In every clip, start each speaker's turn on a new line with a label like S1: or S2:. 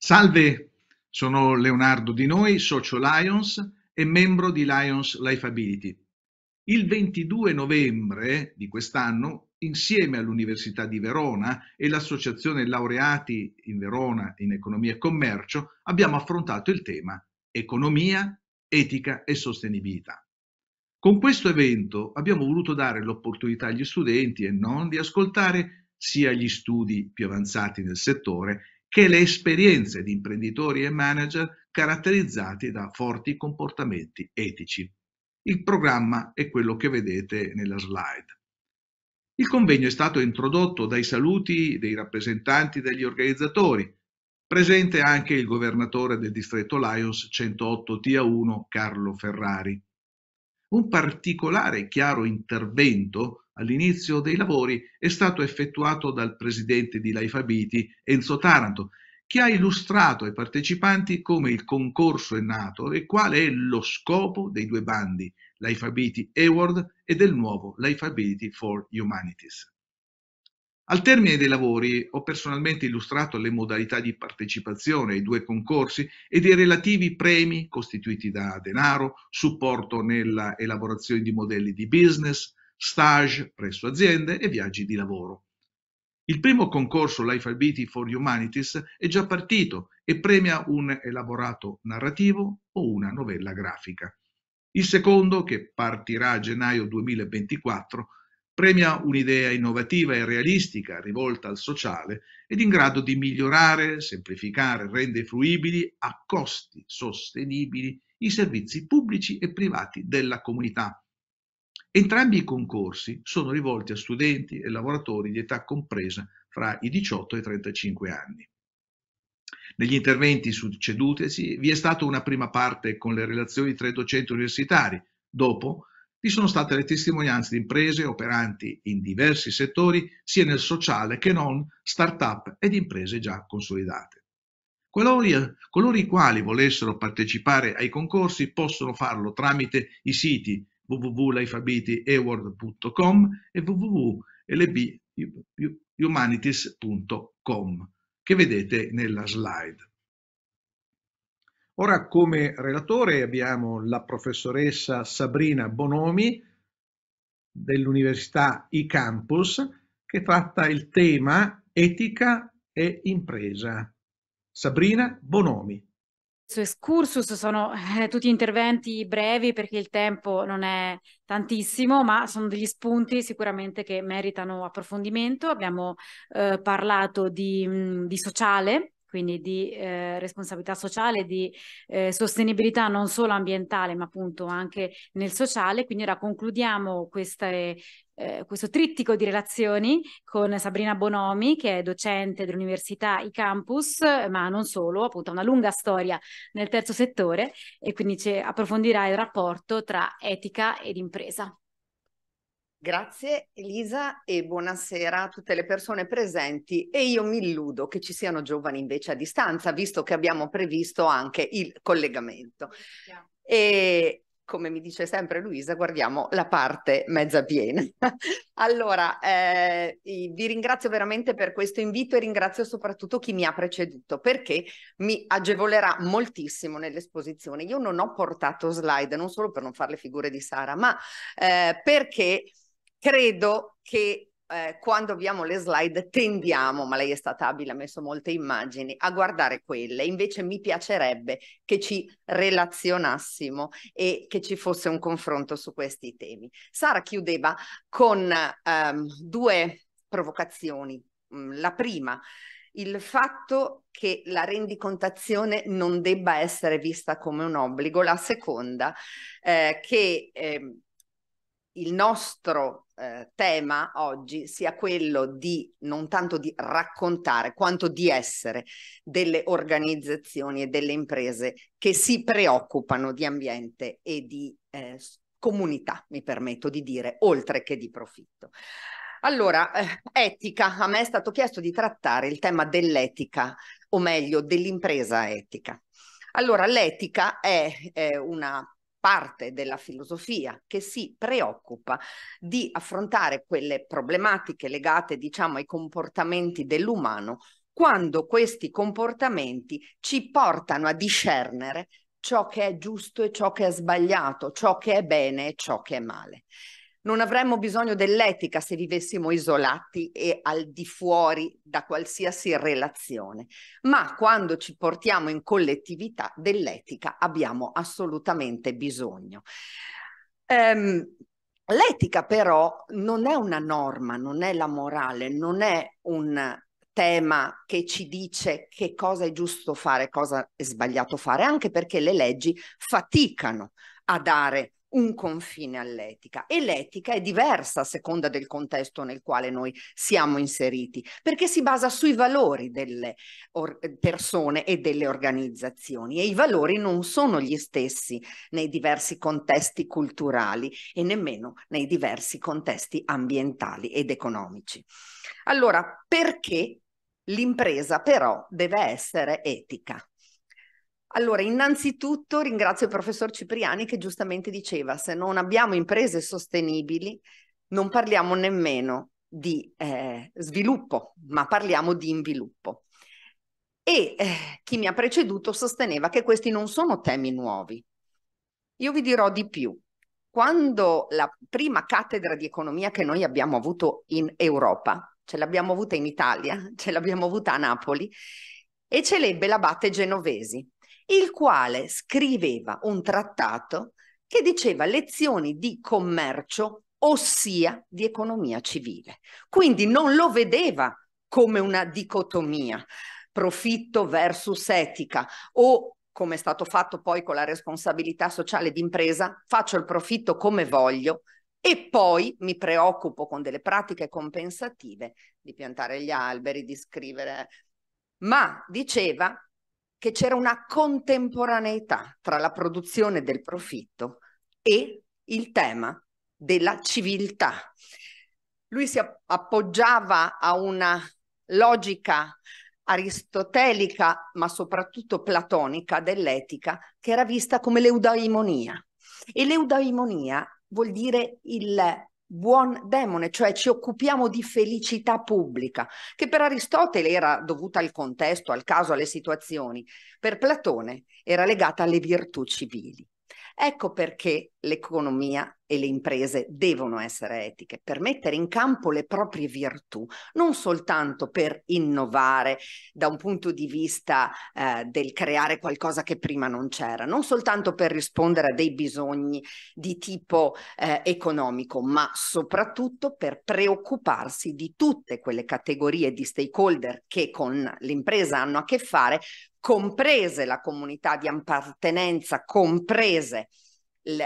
S1: Salve, sono Leonardo Di Noi, socio Lions e membro di Lions Life Ability. Il 22 novembre di quest'anno, insieme all'Università di Verona e l'Associazione Laureati in Verona in Economia e Commercio, abbiamo affrontato il tema Economia, Etica e Sostenibilità. Con questo evento abbiamo voluto dare l'opportunità agli studenti e non di ascoltare sia gli studi più avanzati nel settore che le esperienze di imprenditori e manager caratterizzati da forti comportamenti etici. Il programma è quello che vedete nella slide. Il convegno è stato introdotto dai saluti dei rappresentanti degli organizzatori, presente anche il governatore del distretto Lions 108 TA1 Carlo Ferrari. Un particolare chiaro intervento all'inizio dei lavori è stato effettuato dal presidente di Life Laifabiti, Enzo Taranto, che ha illustrato ai partecipanti come il concorso è nato e qual è lo scopo dei due bandi, Life l'Aifabiti Award e del nuovo Life Ability for Humanities. Al termine dei lavori ho personalmente illustrato le modalità di partecipazione ai due concorsi e dei relativi premi costituiti da denaro, supporto nella elaborazione di modelli di business, stage presso aziende e viaggi di lavoro. Il primo concorso Life Albiti for Humanities è già partito e premia un elaborato narrativo o una novella grafica. Il secondo, che partirà a gennaio 2024, premia un'idea innovativa e realistica rivolta al sociale ed in grado di migliorare, semplificare, rendere fruibili a costi sostenibili i servizi pubblici e privati della comunità Entrambi i concorsi sono rivolti a studenti e lavoratori di età compresa fra i 18 e i 35 anni. Negli interventi succedutesi vi è stata una prima parte con le relazioni tra i docenti universitari, dopo vi sono state le testimonianze di imprese operanti in diversi settori, sia nel sociale che non, start-up ed imprese già consolidate. Colori, coloro i quali volessero partecipare ai concorsi possono farlo tramite i siti www.lifeabilityaward.com e www.lbhumanities.com che vedete nella slide. Ora come relatore abbiamo la professoressa Sabrina Bonomi dell'Università iCampus che tratta il tema etica e impresa. Sabrina Bonomi
S2: suo excursus sono eh, tutti interventi brevi perché il tempo non è tantissimo, ma sono degli spunti sicuramente che meritano approfondimento. Abbiamo eh, parlato di, di, sociale, quindi di eh, responsabilità sociale, di eh, sostenibilità non solo ambientale, ma appunto anche nel sociale. Quindi ora concludiamo queste eh, questo trittico di relazioni con Sabrina Bonomi, che è docente dell'Università I Campus, ma non solo, appunto ha una lunga storia nel terzo settore e quindi ci
S1: approfondirà il rapporto tra etica ed impresa.
S2: Grazie Elisa e buonasera a tutte le persone presenti e io mi illudo che ci siano giovani invece a distanza, visto che abbiamo previsto anche il collegamento. Yeah. E come mi dice sempre Luisa, guardiamo la parte mezza piena. allora, eh, vi ringrazio veramente per questo invito e ringrazio soprattutto chi mi ha preceduto perché mi agevolerà moltissimo nell'esposizione. Io non ho portato slide, non solo per non fare le figure di Sara, ma eh, perché credo che eh, quando abbiamo le slide tendiamo, ma lei è stata abile, ha messo molte immagini, a guardare quelle. Invece mi piacerebbe che ci relazionassimo e che ci fosse un confronto su questi temi. Sara chiudeva con ehm, due provocazioni. Mm, la prima, il fatto che la rendicontazione non debba essere vista come un obbligo. La seconda, eh, che... Eh, il nostro eh, tema oggi sia quello di non tanto di raccontare quanto di essere delle organizzazioni e delle imprese che si preoccupano di ambiente e di eh, comunità, mi permetto di dire, oltre che di profitto. Allora, eh, etica, a me è stato chiesto di trattare il tema dell'etica, o meglio dell'impresa etica. Allora, l'etica è, è una parte della filosofia che si preoccupa di affrontare quelle problematiche legate, diciamo, ai comportamenti dell'umano quando questi comportamenti ci portano a discernere ciò che è giusto e ciò che è sbagliato, ciò che è bene e ciò che è male. Non avremmo bisogno dell'etica se vivessimo isolati e al di fuori da qualsiasi relazione, ma quando ci portiamo in collettività dell'etica abbiamo assolutamente bisogno. Um, l'etica però non è una norma, non è la morale, non è un tema che ci dice che cosa è giusto fare, cosa è sbagliato fare, anche perché le leggi faticano a dare un confine all'etica e l'etica è diversa a seconda del contesto nel quale noi siamo inseriti perché si basa sui valori delle persone e delle organizzazioni e i valori non sono gli stessi nei diversi contesti culturali e nemmeno nei diversi contesti ambientali ed economici. Allora, perché l'impresa però deve essere etica? Allora, innanzitutto ringrazio il professor Cipriani che giustamente diceva se non abbiamo imprese sostenibili non parliamo nemmeno di eh, sviluppo, ma parliamo di inviluppo. E eh, chi mi ha preceduto sosteneva che questi non sono temi nuovi. Io vi dirò di più. Quando la prima cattedra di economia che noi abbiamo avuto in Europa, ce l'abbiamo avuta in Italia, ce l'abbiamo avuta a Napoli, e ce celebbe l'abate genovesi, il quale scriveva un trattato che diceva lezioni di commercio, ossia di economia civile. Quindi non lo vedeva come una dicotomia, profitto versus etica o come è stato fatto poi con la responsabilità sociale d'impresa, faccio il profitto come voglio e poi mi preoccupo con delle pratiche compensative di piantare gli alberi, di scrivere. Ma diceva che c'era una contemporaneità tra la produzione del profitto e il tema della civiltà. Lui si appoggiava a una logica aristotelica, ma soprattutto platonica, dell'etica, che era vista come l'eudaimonia. E l'eudaimonia vuol dire il buon demone, cioè ci occupiamo di felicità pubblica, che per Aristotele era dovuta al contesto, al caso, alle situazioni, per Platone era legata alle virtù civili. Ecco perché l'economia e le imprese devono essere etiche, per mettere in campo le proprie virtù, non soltanto per innovare da un punto di vista eh, del creare qualcosa che prima non c'era, non soltanto per rispondere a dei bisogni di tipo eh, economico, ma soprattutto per preoccuparsi di tutte quelle categorie di stakeholder che con l'impresa hanno a che fare, comprese la comunità di appartenenza, comprese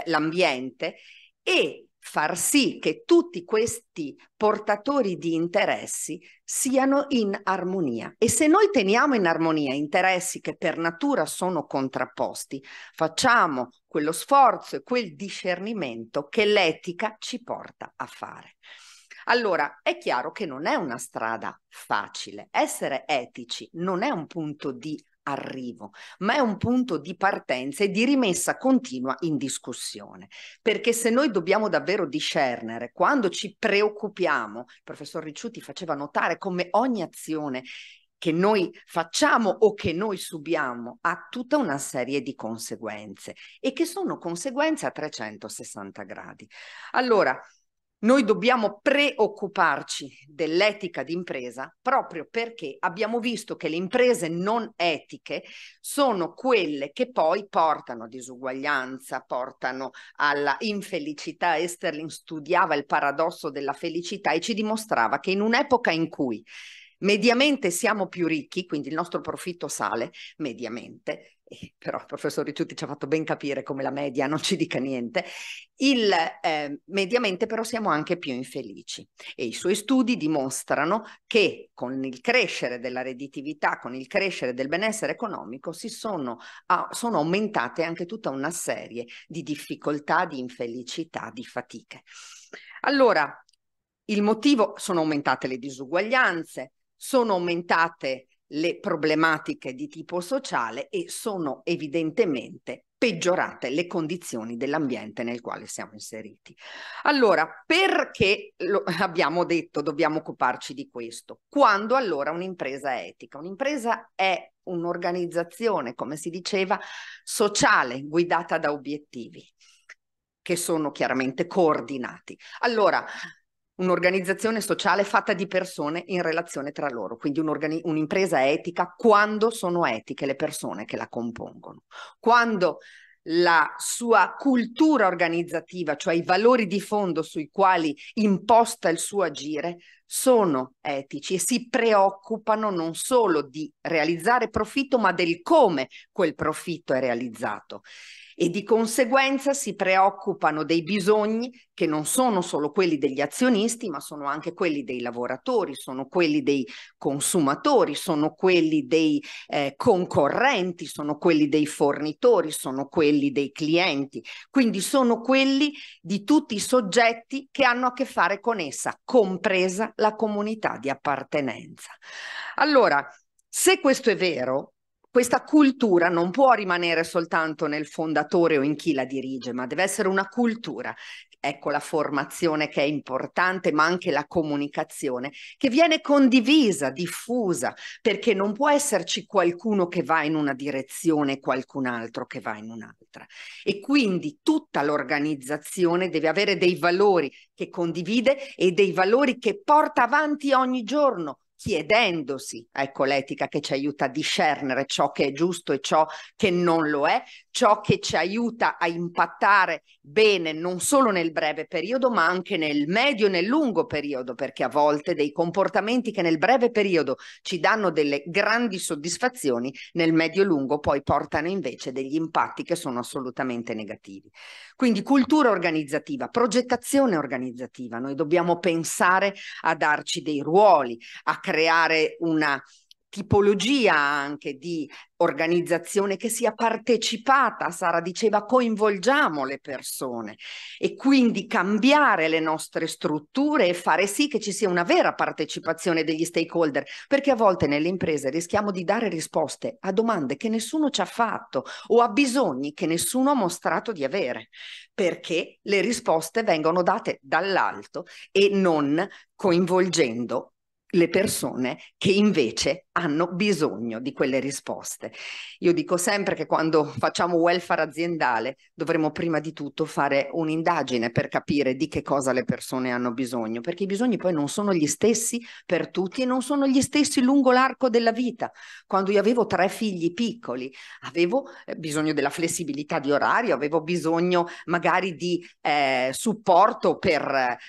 S2: l'ambiente e far sì che tutti questi portatori di interessi siano in armonia. E se noi teniamo in armonia interessi che per natura sono contrapposti, facciamo quello sforzo e quel discernimento che l'etica ci porta a fare. Allora, è chiaro che non è una strada facile. Essere etici non è un punto di arrivo, ma è un punto di partenza e di rimessa continua in discussione. Perché se noi dobbiamo davvero discernere, quando ci preoccupiamo, il professor Ricciuti faceva notare come ogni azione che noi facciamo o che noi subiamo ha tutta una serie di conseguenze e che sono conseguenze a 360 gradi. Allora, noi dobbiamo preoccuparci dell'etica d'impresa proprio perché abbiamo visto che le imprese non etiche sono quelle che poi portano a disuguaglianza, portano alla infelicità. Esterling studiava il paradosso della felicità e ci dimostrava che in un'epoca in cui mediamente siamo più ricchi, quindi il nostro profitto sale mediamente, eh, però il professor Ricciuti ci ha fatto ben capire come la media non ci dica niente, il, eh, mediamente però siamo anche più infelici e i suoi studi dimostrano che con il crescere della redditività, con il crescere del benessere economico si sono, ah, sono aumentate anche tutta una serie di difficoltà, di infelicità, di fatiche. Allora, il motivo sono aumentate le disuguaglianze, sono aumentate le problematiche di tipo sociale e sono evidentemente peggiorate le condizioni dell'ambiente nel quale siamo inseriti. Allora, perché lo, abbiamo detto dobbiamo occuparci di questo? Quando allora un'impresa è etica? Un'impresa è un'organizzazione, come si diceva, sociale, guidata da obiettivi che sono chiaramente coordinati. Allora, un'organizzazione sociale fatta di persone in relazione tra loro, quindi un'organi- un'impresa etica quando sono etiche le persone che la compongono, quando la sua cultura organizzativa, cioè i valori di fondo sui quali imposta il suo agire, sono etici e si preoccupano non solo di realizzare profitto, ma del come quel profitto è realizzato e di conseguenza si preoccupano dei bisogni che non sono solo quelli degli azionisti, ma sono anche quelli dei lavoratori, sono quelli dei consumatori, sono quelli dei eh, concorrenti, sono quelli dei fornitori, sono quelli dei clienti. Quindi sono quelli di tutti i soggetti che hanno a che fare con essa, compresa la comunità di appartenenza. Allora, se questo è vero, questa cultura non può rimanere soltanto nel fondatore o in chi la dirige, ma deve essere una cultura. Ecco la formazione che è importante, ma anche la comunicazione che viene condivisa, diffusa, perché non può esserci qualcuno che va in una direzione e qualcun altro che va in un'altra. E quindi tutta l'organizzazione deve avere dei valori che condivide e dei valori che porta avanti ogni giorno, chiedendosi, ecco l'etica che ci aiuta a discernere ciò che è giusto e ciò che non lo è, ciò che ci aiuta a impattare bene non solo nel breve periodo ma anche nel medio e nel lungo periodo, perché a volte dei comportamenti che nel breve periodo ci danno delle grandi soddisfazioni, nel medio e lungo poi portano invece degli impatti che sono assolutamente negativi. Quindi cultura organizzativa, progettazione organizzativa, noi dobbiamo pensare a darci dei ruoli, a creare creare una tipologia anche di organizzazione che sia partecipata, Sara diceva coinvolgiamo le persone e quindi cambiare le nostre strutture e fare sì che ci sia una vera partecipazione degli stakeholder, perché a volte nelle imprese rischiamo di dare risposte a domande che nessuno ci ha fatto o a bisogni che nessuno ha mostrato di avere, perché le risposte vengono date dall'alto e non coinvolgendo le persone che invece hanno bisogno di quelle risposte. Io dico sempre che quando facciamo welfare aziendale dovremo prima di tutto fare un'indagine per capire di che cosa le persone hanno bisogno, perché i bisogni poi non sono gli stessi per tutti e non sono gli stessi lungo l'arco della vita. Quando io avevo tre figli piccoli, avevo eh, bisogno della flessibilità di orario, avevo bisogno magari di eh, supporto per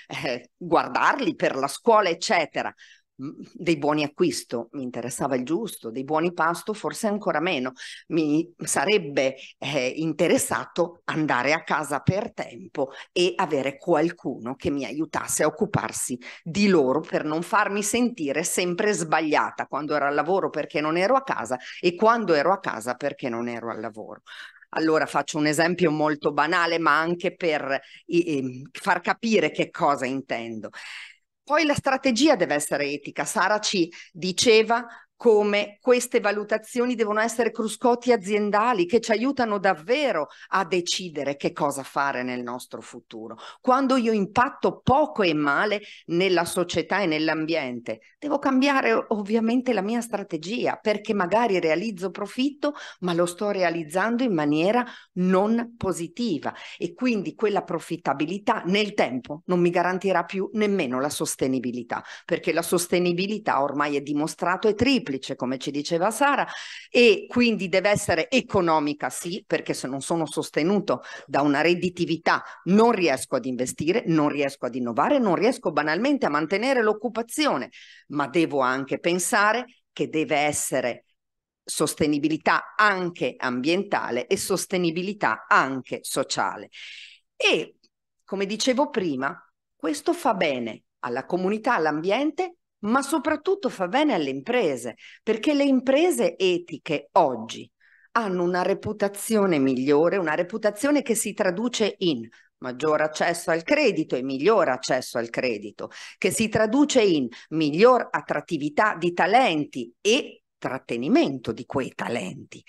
S2: eh, guardarli, per la scuola, eccetera dei buoni acquisto, mi interessava il giusto, dei buoni pasto forse ancora meno, mi sarebbe eh, interessato andare a casa per tempo e avere qualcuno che mi aiutasse a occuparsi di loro per non farmi sentire sempre sbagliata quando ero al lavoro perché non ero a casa e quando ero a casa perché non ero al lavoro. Allora faccio un esempio molto banale ma anche per eh, far capire che cosa intendo. Poi la strategia deve essere etica. Sara ci diceva come queste valutazioni devono essere cruscotti aziendali che ci aiutano davvero a decidere che cosa fare nel nostro futuro. Quando io impatto poco e male nella società e nell'ambiente, devo cambiare ovviamente la mia strategia perché magari realizzo profitto, ma lo sto realizzando in maniera non positiva e quindi quella profittabilità nel tempo non mi garantirà più nemmeno la sostenibilità, perché la sostenibilità ormai è dimostrato è tripla semplice, come ci diceva Sara, e quindi deve essere economica, sì, perché se non sono sostenuto da una redditività non riesco ad investire, non riesco ad innovare, non riesco banalmente a mantenere l'occupazione, ma devo anche pensare che deve essere sostenibilità anche ambientale e sostenibilità anche sociale. E come dicevo prima, questo fa bene alla comunità, all'ambiente ma soprattutto fa bene alle imprese, perché le imprese etiche oggi hanno una reputazione migliore, una reputazione che si traduce in maggior accesso al credito e miglior accesso al credito, che si traduce in miglior attrattività di talenti e trattenimento di quei talenti,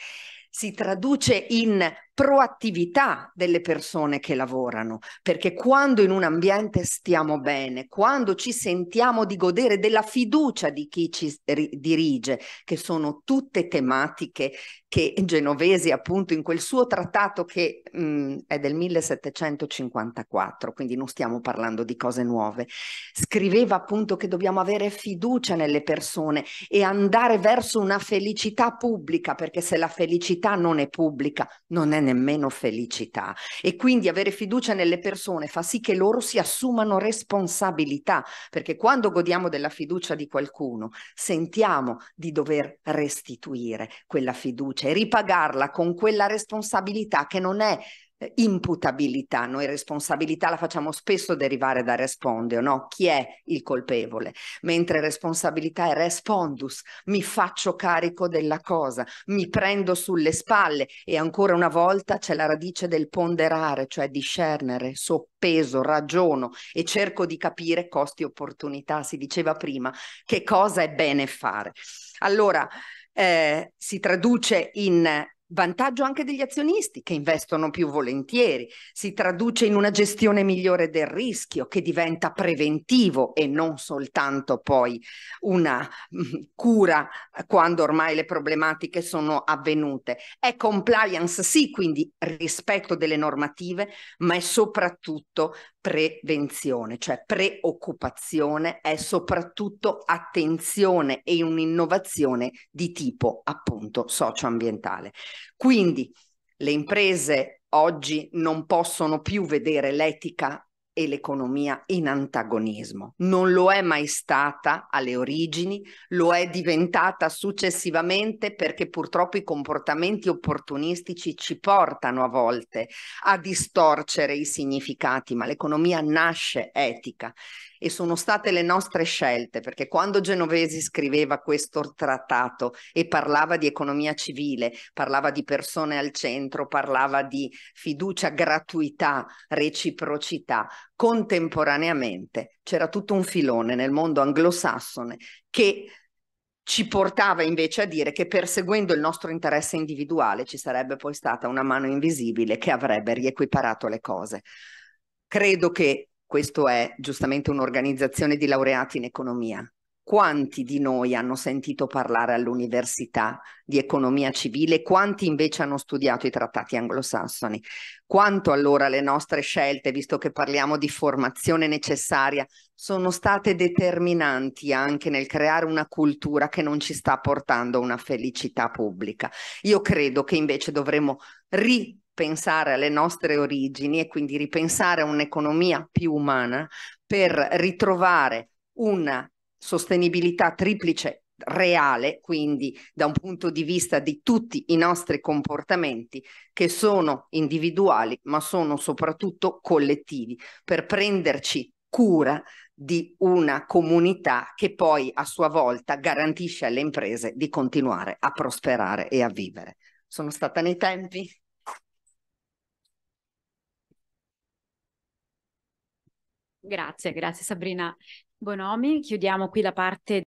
S2: si traduce in proattività delle persone che lavorano, perché quando in un ambiente stiamo bene, quando ci sentiamo di godere della fiducia di chi ci dirige, che sono tutte tematiche che Genovesi appunto in quel suo trattato che mh, mm, è del 1754, quindi non stiamo parlando di cose nuove, scriveva appunto che dobbiamo avere fiducia nelle persone e andare verso una felicità pubblica, perché se la felicità non è pubblica non è nemmeno felicità e quindi avere fiducia nelle persone fa sì che loro si assumano responsabilità, perché quando godiamo della fiducia di qualcuno sentiamo di dover restituire quella fiducia e ripagarla con quella responsabilità che non è eh, imputabilità, noi responsabilità la facciamo spesso derivare da responde o no? Chi è il colpevole? Mentre responsabilità è respondus, mi faccio carico della cosa, mi prendo sulle spalle e ancora una volta c'è la radice del ponderare, cioè discernere, soppeso, ragiono e cerco di capire costi e opportunità, si diceva prima, che cosa è bene fare. Allora, eh, si traduce in Vantaggio anche degli azionisti che investono più volentieri, si traduce in una gestione migliore del rischio che diventa preventivo e non soltanto poi una mm, cura eh, quando ormai le problematiche sono avvenute. È compliance sì, quindi rispetto delle normative, ma è soprattutto prevenzione, cioè preoccupazione, è soprattutto attenzione e un'innovazione di tipo appunto socioambientale. Quindi le imprese oggi non possono più vedere l'etica e l'economia in antagonismo. Non lo è mai stata alle origini, lo è diventata successivamente perché purtroppo i comportamenti opportunistici ci portano a volte a distorcere i significati, ma l'economia nasce etica e sono state le nostre scelte, perché quando Genovesi scriveva questo trattato e parlava di economia civile, parlava di persone al centro, parlava di fiducia, gratuità, reciprocità, contemporaneamente c'era tutto un filone nel mondo anglosassone che ci portava invece a dire che perseguendo il nostro interesse individuale ci sarebbe poi stata una mano invisibile che avrebbe riequiparato le cose. Credo che questo è giustamente un'organizzazione di laureati in economia, quanti di noi hanno sentito parlare all'università di economia civile? Quanti invece hanno studiato i trattati anglosassoni? Quanto allora le nostre scelte, visto che parliamo di formazione necessaria, sono state determinanti anche nel creare una cultura che non ci sta portando una felicità pubblica? Io credo che invece dovremmo ri Pensare alle nostre origini e quindi ripensare a un'economia più umana per ritrovare una sostenibilità triplice reale, quindi da un punto di vista di tutti i nostri comportamenti che sono individuali ma sono soprattutto collettivi, per prenderci cura di una comunità che poi a sua volta garantisce alle imprese di continuare a prosperare e a vivere. Sono stata nei tempi?
S1: Grazie, grazie Sabrina. Bonomi, chiudiamo qui la parte